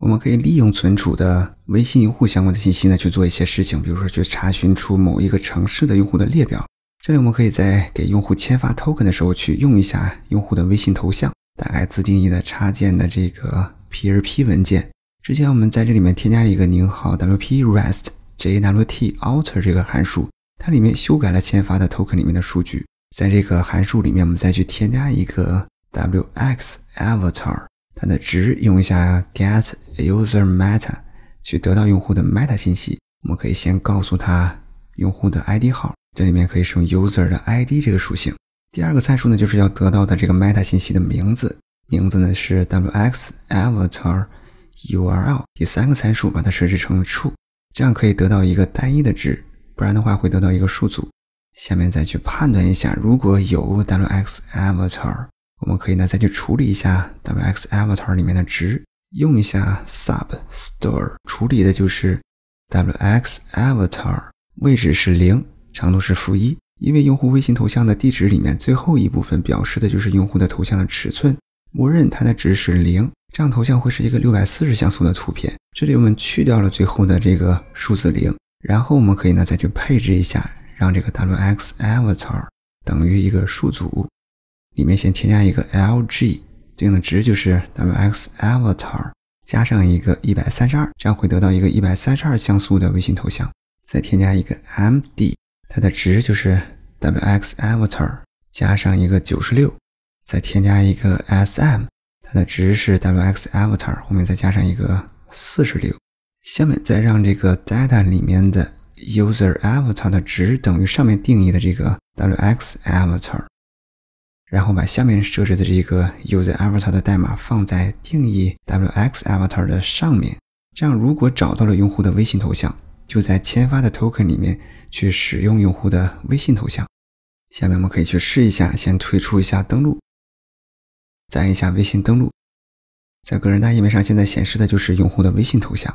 我们可以利用存储的微信用户相关的信息呢，去做一些事情，比如说去查询出某一个城市的用户的列表。这里我们可以在给用户签发 token 的时候去用一下用户的微信头像，打开自定义的插件的这个 p r p 文件。之前我们在这里面添加了一个宁浩 w p rest j w t alter 这个函数，它里面修改了签发的 token 里面的数据。在这个函数里面，我们再去添加一个 w x avatar。它的值用一下 get user meta 去得到用户的 meta 信息，我们可以先告诉他用户的 ID 号，这里面可以使用 user 的 ID 这个属性。第二个参数呢，就是要得到的这个 meta 信息的名字，名字呢是 wx avatar url。第三个参数把它设置成 true，这样可以得到一个单一的值，不然的话会得到一个数组。下面再去判断一下，如果有 wx avatar。我们可以呢再去处理一下 wx avatar 里面的值，用一下 sub store 处理的就是 wx avatar，位置是零，长度是负一，因为用户微信头像的地址里面最后一部分表示的就是用户的头像的尺寸，默认它的值是零，这样头像会是一个六百四十像素的图片。这里我们去掉了最后的这个数字零，然后我们可以呢再去配置一下，让这个 wx avatar 等于一个数组。里面先添加一个 L G，对应的值就是 W X Avatar 加上一个一百三十二，这样会得到一个一百三十二像素的微信头像。再添加一个 M D，它的值就是 W X Avatar 加上一个九十六。再添加一个 S M，它的值是 W X Avatar 后面再加上一个四十六。下面再让这个 data 里面的 user Avatar 的值等于上面定义的这个 W X Avatar。然后把下面设置的这个 user avatar 的代码放在定义 wx avatar 的上面，这样如果找到了用户的微信头像，就在签发的 token 里面去使用用户的微信头像。下面我们可以去试一下，先退出一下登录，再按一下微信登录，在个人单页面上现在显示的就是用户的微信头像。